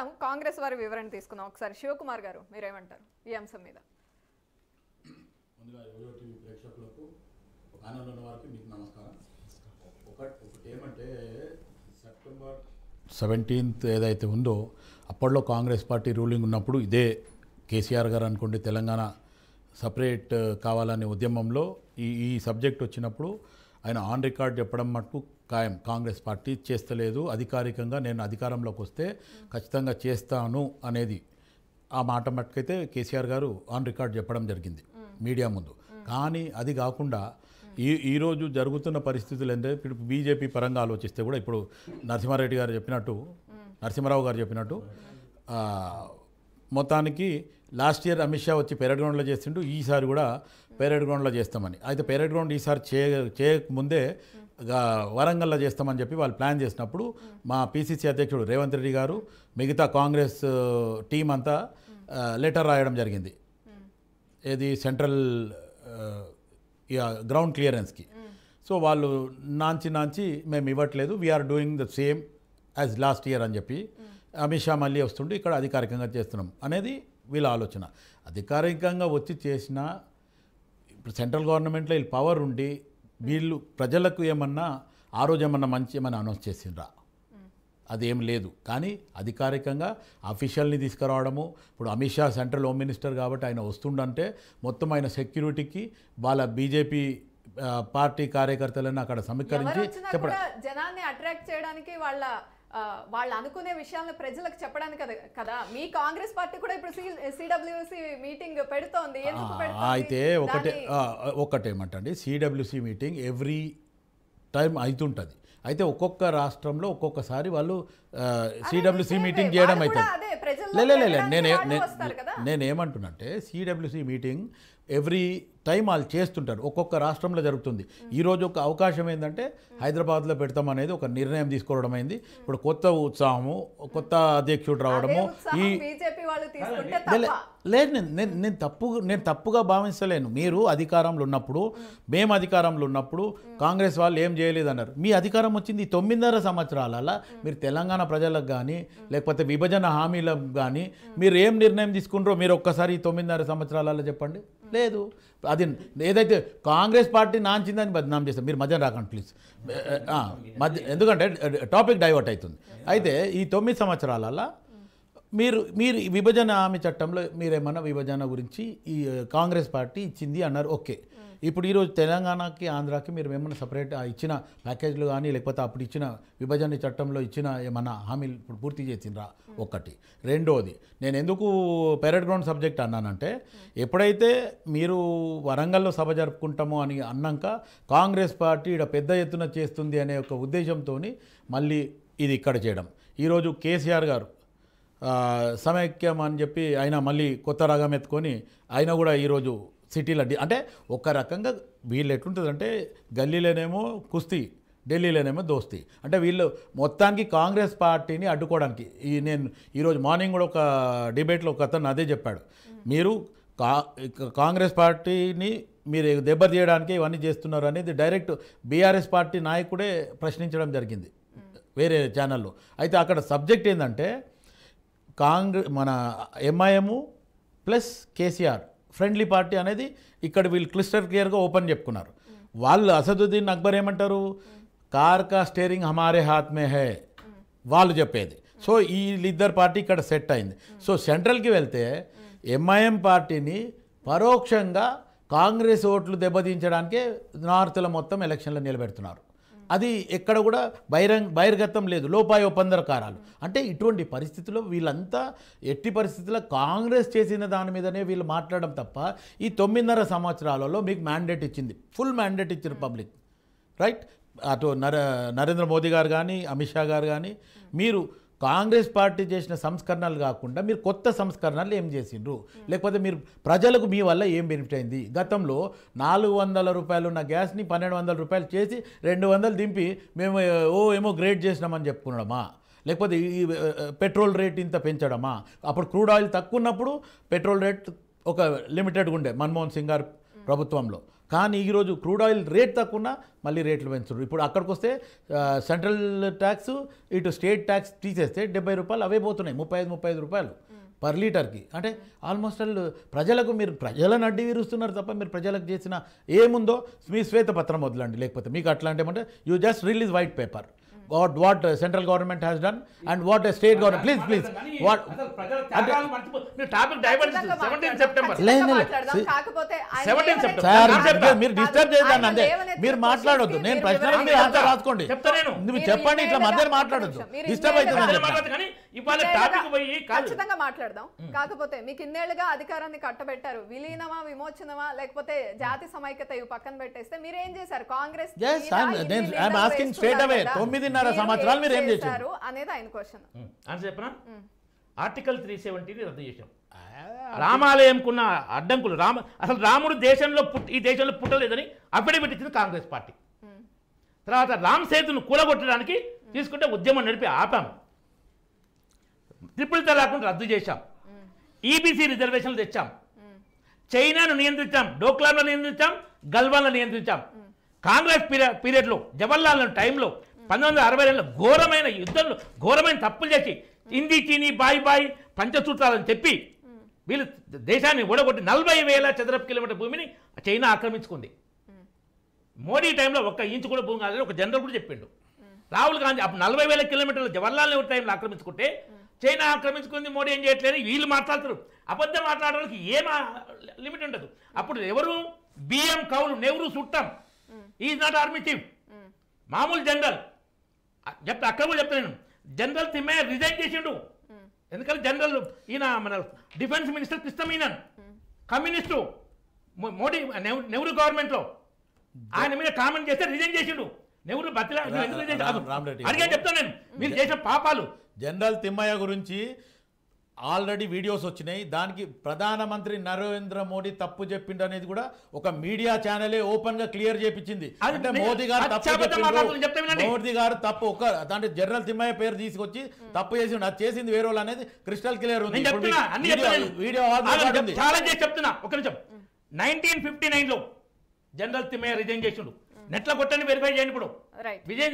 చూద్దాం కాంగ్రెస్ వారి వివరణ తీసుకుందాం ఒకసారి శివకుమార్ గారు మీరేమంటారు ఈ అంశం మీద ఏమంటే సెప్టెంబర్ సెవెంటీన్త్ ఏదైతే ఉందో అప్పట్లో కాంగ్రెస్ పార్టీ రూలింగ్ ఉన్నప్పుడు ఇదే కేసీఆర్ గారు అనుకోండి తెలంగాణ సపరేట్ కావాలనే ఉద్యమంలో ఈ ఈ సబ్జెక్ట్ వచ్చినప్పుడు ఆయన ఆన్ రికార్డ్ చెప్పడం మటుకు ఖాయం కాంగ్రెస్ పార్టీ చేస్తలేదు అధికారికంగా నేను అధికారంలోకి వస్తే ఖచ్చితంగా చేస్తాను అనేది ఆ మాట మట్టుకైతే కేసీఆర్ గారు ఆన్ రికార్డ్ చెప్పడం జరిగింది మీడియా ముందు కానీ అది కాకుండా ఈ ఈరోజు జరుగుతున్న పరిస్థితులు ఏంటంటే ఇప్పుడు బీజేపీ పరంగా ఆలోచిస్తే కూడా ఇప్పుడు నరసింహారెడ్డి గారు చెప్పినట్టు నరసింహారావు గారు చెప్పినట్టు మొత్తానికి లాస్ట్ ఇయర్ అమిత్ షా వచ్చి పెరేడ్ గ్రౌండ్లో చేసిండు ఈసారి కూడా పెరేడ్ గ్రౌండ్లో చేస్తామని అయితే పెరేడ్ గ్రౌండ్ ఈసారి చేయ చేయకముందే వరంగల్లో చేస్తామని చెప్పి వాళ్ళు ప్లాన్ చేసినప్పుడు మా పీసీసీ అధ్యక్షుడు రేవంత్ రెడ్డి గారు మిగతా కాంగ్రెస్ టీం అంతా లెటర్ రాయడం జరిగింది ఏది సెంట్రల్ గ్రౌండ్ క్లియరెన్స్కి సో వాళ్ళు నాంచి నాంచి మేము ఇవ్వట్లేదు we're doing the same as last year అని చెప్పి అమిత్ షా మళ్ళీ వస్తుండే ఇక్కడ అధికారికంగా చేస్తున్నాం అనేది వీళ్ళ ఆలోచన అధికారికంగా వచ్చి చేసిన ఇప్పుడు సెంట్రల్ గవర్నమెంట్లో వీళ్ళు పవర్ ఉండి వీళ్ళు ప్రజలకు ఏమన్నా ఆ రోజు ఏమన్నా మంచి ఏమైనా అనౌన్స్ చేసిండ్రా అదేం లేదు కానీ అధికారికంగా అఫీషియల్ని తీసుకురావడము ఇప్పుడు Amit Shah central home minister కాబట్టి ఆయన వస్తుండంటే మొత్తం ఆయన సెక్యూరిటీకి వాళ్ళ బీజేపీ పార్టీ కార్యకర్తలను అక్కడ సమీకరించి చెప్పడం జనాన్ని అట్రాక్ట్ చేయడానికి వాళ్ళ వాళ్ళు అనుకునే విషయాలను ప్రజలకు చెప్పడానికి కదా మీ కాంగ్రెస్ పార్టీ కూడా ఇప్పుడు సిడబ్ల్యూసి మీటింగ్ పెడుతోంది అయితే ఒకటే ఒకటేమంటండి సిడబ్ల్యూసి మీటింగ్ ఎవ్రీ టైం అవుతుంటుంది అయితే ఒక్కొక్క రాష్ట్రంలో ఒక్కొక్కసారి వాళ్ళు సిడబ్ల్యూసి మీటింగ్ చేయడం అవుతుంది లేదు నేనే అంటే సిడబ్ల్యూసి మీటింగ్ ఎవ్రీ టైం వాళ్ళు చేస్తుంటారు ఒక్కొక్క రాష్ట్రంలో జరుగుతుంది ఈరోజు ఒక అవకాశం ఏంటంటే హైదరాబాద్లో పెడతామనేది ఒక నిర్ణయం తీసుకోవడం అయింది ఇప్పుడు కొత్త ఉత్సాహము కొత్త అధ్యక్షుడు రావడము ఈ లేదు నేను నేను నేను తప్పు నేను తప్పుగా భావించలేను మీరు అధికారంలో ఉన్నప్పుడు మేము అధికారంలో ఉన్నప్పుడు కాంగ్రెస్ వాళ్ళు ఏం చేయలేదన్నారు మీ అధికారం వచ్చింది తొమ్మిదిన్నర సంవత్సరాలలో మీరు తెలంగాణ ప్రజలకు కానీ లేకపోతే విభజన హామీలకు కానీ మీరు ఏం నిర్ణయం తీసుకుంటారో మీరు ఒక్కసారి తొమ్మిదిన్నర సంవత్సరాలలో చెప్పండి లేదు అది ఏదైతే కాంగ్రెస్ పార్టీ నాంచిందని బదనాం చేస్తారు మీరు మధ్యాహ్నం రాకండి ప్లీజ్ మధ్య ఎందుకంటే టాపిక్ డైవర్ట్ అవుతుంది అయితే ఈ తొమ్మిది సంవత్సరాలలో మీరు మీరు విభజన హామీ చట్టంలో మీరేమన్నా విభజన గురించి ఈ కాంగ్రెస్ పార్టీ ఇచ్చింది అన్నారు ఓకే ఇప్పుడు ఈరోజు తెలంగాణకి ఆంధ్రాకి మీరు ఏమన్నా సపరేట్ ఇచ్చిన ప్యాకేజ్లు కానీ లేకపోతే అప్పుడు ఇచ్చిన విభజన చట్టంలో ఇచ్చిన ఏమన్నా హామీలు ఇప్పుడు పూర్తి చేసిండ్రా ఒక్కటి రెండోది నేను ఎందుకు పెరడ్ గ్రౌండ్ సబ్జెక్ట్ అన్నానంటే ఎప్పుడైతే మీరు వరంగల్లో సభ జరుపుకుంటాము అని అన్నాక కాంగ్రెస్ పార్టీ ఇక్కడ పెద్ద ఎత్తున చేస్తుంది అనే ఒక ఉద్దేశంతో మళ్ళీ ఇది ఇక్కడ చేయడం ఈరోజు కేసీఆర్ గారు సమైక్యం అని చెప్పి ఆయన మళ్ళీ కొత్త రాగం ఎత్తుకొని ఆయన కూడా ఈరోజు సిటీలో అంటే ఒక రకంగా వీళ్ళు ఎట్లుంటుందంటే గల్లీలోనేమో కుస్తీ ఢిల్లీలోనేమో దోస్తీ అంటే వీళ్ళు మొత్తానికి కాంగ్రెస్ పార్టీని అడ్డుకోవడానికి ఈ నేను ఈరోజు మార్నింగ్ కూడా ఒక డిబేట్లో ఒక అతను అదే చెప్పాడు మీరు కాంగ్రెస్ పార్టీని మీరు దెబ్బ తీయడానికి ఇవన్నీ చేస్తున్నారు అనేది డైరెక్ట్ బీఆర్ఎస్ పార్టీ నాయకుడే ప్రశ్నించడం జరిగింది వేరే ఛానల్లో అయితే అక్కడ సబ్జెక్ట్ ఏంటంటే కాంగ్రెస్ మన MIM plus KCR friendly party అనేది ఇక్కడ వీళ్ళు క్లిస్టర్ క్లియర్గా ఓపెన్ చెప్పుకున్నారు వాళ్ళు అసదుద్దీన్ అక్బర్ ఏమంటారు కార్కా స్టేరింగ్ హమారే హాత్మే హే వాళ్ళు చెప్పేది సో వీళ్ళిద్దరు పార్టీ ఇక్కడ సెట్ అయింది సో సెంట్రల్కి వెళ్తే ఎంఐఎం పార్టీని పరోక్షంగా కాంగ్రెస్ ఓట్లు దెబ్బతీయించడానికే నార్త్ల మొత్తం ఎలక్షన్లు నిలబెడుతున్నారు అది ఎక్కడ కూడా బహిరంగ బహిర్గతం లేదు లోపాయ ఒప్పందరకారాలు అంటే ఇటువంటి పరిస్థితుల్లో వీళ్ళంతా ఎట్టి పరిస్థితుల్లో కాంగ్రెస్ చేసిన దాని మీదనే వీళ్ళు మాట్లాడడం తప్ప ఈ తొమ్మిదిన్నర సంవత్సరాలలో మీకు మ్యాండేట్ ఇచ్చింది ఫుల్ మ్యాండేట్ ఇచ్చిన పబ్లిక్ రైట్ అటు నరేంద్ర మోదీ గారు కానీ అమిత్ షా గారు కానీ మీరు కాంగ్రెస్ పార్టీ చేసిన సంస్కరణలు కాకుండా మీరు కొత్త సంస్కరణలు ఏం చేసిండ్రు లేకపోతే మీరు ప్రజలకు మీ వల్ల ఏం బెనిఫిట్ అయింది గతంలో నాలుగు వందల రూపాయలు ఉన్న గ్యాస్ని పన్నెండు వందల రూపాయలు చేసి రెండు వందలు దింపి మేము ఓ ఏమో గ్రేడ్ చేసినామని చెప్పుకున్నామా లేకపోతే ఈ పెట్రోల్ రేట్ ఇంత పెంచడమా అప్పుడు క్రూడ్ ఆయిల్ తక్కువ ఉన్నప్పుడు పెట్రోల్ రేట్ ఒక లిమిటెడ్గా ఉండే మన్మోహన్ సింగ్ గారు ప్రభుత్వంలో కానీ ఈరోజు క్రూడ్ ఆయిల్ రేట్ తక్కువ మళ్ళీ రేట్లు పెంచుతారు ఇప్పుడు అక్కడికి వస్తే సెంట్రల్ ట్యాక్స్ ఇటు స్టేట్ ట్యాక్స్ తీసేస్తే డెబ్బై రూపాయలు అవే పోతున్నాయి ముప్పై ఐదు ముప్పై ఐదు రూపాయలు పర్ లీటర్కి అంటే ఆల్మోస్ట్ ఆల్ ప్రజలకు మీరు ప్రజలను అడ్డి విరుస్తున్నారు తప్ప మీరు ప్రజలకు చేసిన ఏముందో మీ శ్వేతపత్రం వదలండి లేకపోతే మీకు అట్లాంటి అంటే you just release white paper what what central government has done and what a state government please please what మీరు డిస్టర్బ్ చేద్దాం అంతే మీరు మాట్లాడొద్దు నేను ప్రశ్న ఆన్సర్ రాసుకోండి మీరు చెప్పండి ఇట్లా మధ్య మాట్లాడొద్దు డిస్టర్బ్ అయితే ఖచ్చితంగా మాట్లాడదాం కాకపోతే మీకు ఇన్నేళ్లుగా అధికారాన్ని కట్టబెట్టారు విలీనమా విమోచనమా లేకపోతే జాతి సమైక్యత ఇవి పక్కన పెట్టేస్తే మీరు ఏం చేశారు కాంగ్రెస్ తొమ్మిదిన్నర సంవత్సరాలు మీరు ఏం చేశారు అనేది ఆయన క్వశ్చన్ ఆర్టికల్ త్రీ సెవెంటీని రద్దు చేశాం రామాలయంకున్న అడ్డంకులు రామ అసలు రాముడు దేశంలో పుట్టి ఈ దేశంలో పుట్టలేదని అఫిడవిట్ ఇచ్చింది కాంగ్రెస్ పార్టీ తర్వాత రామ్ సేతును కూలగొట్టడానికి తీసుకుంటే ఉద్యమం నడిపి ఆపాము ట్రిపుల్ తలాక్ను రద్దు చేశాం ఈబీసీ రిజర్వేషన్లు e తెచ్చాం చైనాను నియంత్రించాం డోక్లాంలో నియంత్రించాం గల్వాన్లో నియంత్రించాం కాంగ్రెస్ పీరియడ్ పీరియడ్లో జవహర్లాల్ టైంలో పంతొమ్మిది వందల అరవై రెండులో ఘోరమైన యుద్ధంలో ఘోరమైన తప్పులు చేసి హిందీ చీనీ బాయ్ బాయ్ పంచసూత్రాలని చెప్పి వీళ్ళు దేశాన్ని ఓడగొట్టి నలభై వేల చదరపు కిలోమీటర్ భూమిని చైనా ఆక్రమించుకుంది మోడీ టైంలో ఒక్క ఇంచు కూడా భూమి కాదని ఒక జనరల్ కూడా చెప్పిండు రాహుల్ గాంధీ అప్పుడు నలభై వేల కిలోమీటర్లు జవహర్లాల్ నెహ్రూ టైంలో ఆక్రమించుకుంటే చైనా ఆక్రమించుకుంది మోడీ ఏం చేయట్లేదు వీళ్ళు మాట్లాడతారు అబద్ధం మాట్లాడడానికి ఏం లిమిట్ ఉండదు అప్పుడు ఎవరు బిఎం కౌలు నెహ్రూ సుట్టం ఈజ్ నాట్ ఆర్మీ చీఫ్ మామూలు జనరల్ చెప్తా అక్కడ కూడా చెప్తాను జనరల్ తిమ్మే రిజైన్ చేసిండు ఎందుకంటే జనరల్ ఈయన మన defence minister కృష్ణమీనన్ communist Modi Nehru గవర్నమెంట్లో ఆయన మీద కామెంట్ చేస్తే రిజైన్ చేసిండు నెహ్రూ బతిలా అడిగా చెప్తాను నేను మీరు చేసిన పాపాలు జనరల్ తిమ్మయ్య గురించి ఆల్రెడీ వీడియోస్ వచ్చినాయి దానికి ప్రధానమంత్రి నరేంద్ర మోడీ తప్పు చెప్పిండు అనేది కూడా ఒక మీడియా ఛానలే ఓపెన్ గా క్లియర్ చేపించింది అంటే మోదీ గారు మోదీ గారు తప్పు ఒక అంటే జనరల్ తిమ్మయ్య పేరు తీసుకొచ్చి తప్పు చేసి అది చేసింది వేరే అనేది క్రిస్టల్ క్లియర్ ఉంది వీడియో చెప్తున్నా ఫిఫ్టీ జనరల్ తిమ్మయ్య రిజైన్ చేసిండు నెట్లో కొట్టని వెరిఫై చేయండి ఇప్పుడు విజయ్